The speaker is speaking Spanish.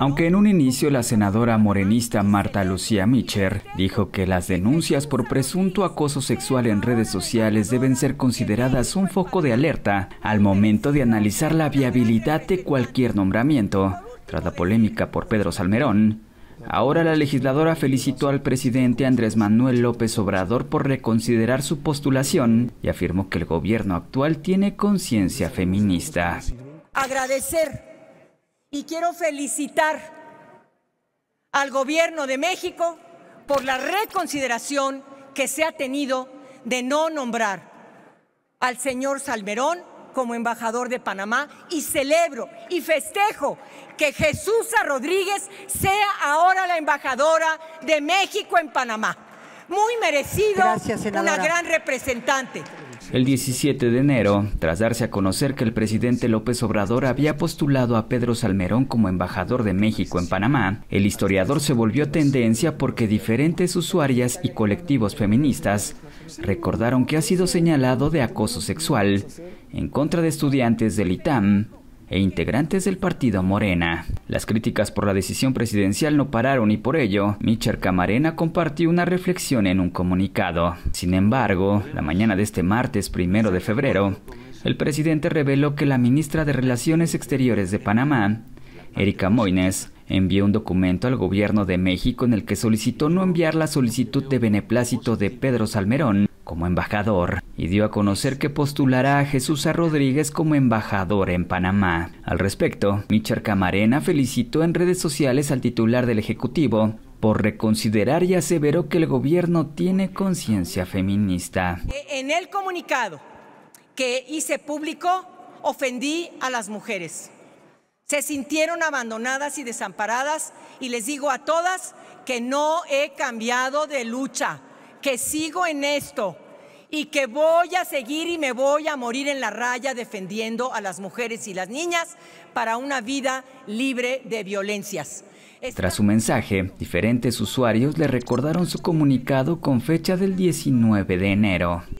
Aunque en un inicio la senadora morenista Marta Lucía Micher dijo que las denuncias por presunto acoso sexual en redes sociales deben ser consideradas un foco de alerta al momento de analizar la viabilidad de cualquier nombramiento, tras la polémica por Pedro Salmerón, Ahora la legisladora felicitó al presidente Andrés Manuel López Obrador por reconsiderar su postulación y afirmó que el gobierno actual tiene conciencia feminista. Agradecer y quiero felicitar al gobierno de México por la reconsideración que se ha tenido de no nombrar al señor Salmerón como embajador de Panamá y celebro y festejo que Jesús Rodríguez sea ahora la embajadora de México en Panamá muy merecido, una gran representante. El 17 de enero, tras darse a conocer que el presidente López Obrador había postulado a Pedro Salmerón como embajador de México en Panamá, el historiador se volvió tendencia porque diferentes usuarias y colectivos feministas recordaron que ha sido señalado de acoso sexual en contra de estudiantes del ITAM e integrantes del partido Morena. Las críticas por la decisión presidencial no pararon y por ello, Michel Camarena compartió una reflexión en un comunicado. Sin embargo, la mañana de este martes primero de febrero, el presidente reveló que la ministra de Relaciones Exteriores de Panamá, Erika Moines, envió un documento al gobierno de México en el que solicitó no enviar la solicitud de beneplácito de Pedro Salmerón como embajador y dio a conocer que postulará a Jesús a Rodríguez como embajador en Panamá. Al respecto, Michel Camarena felicitó en redes sociales al titular del Ejecutivo por reconsiderar y aseveró que el gobierno tiene conciencia feminista. En el comunicado que hice público, ofendí a las mujeres. Se sintieron abandonadas y desamparadas y les digo a todas que no he cambiado de lucha que sigo en esto y que voy a seguir y me voy a morir en la raya defendiendo a las mujeres y las niñas para una vida libre de violencias. Tras su mensaje, diferentes usuarios le recordaron su comunicado con fecha del 19 de enero.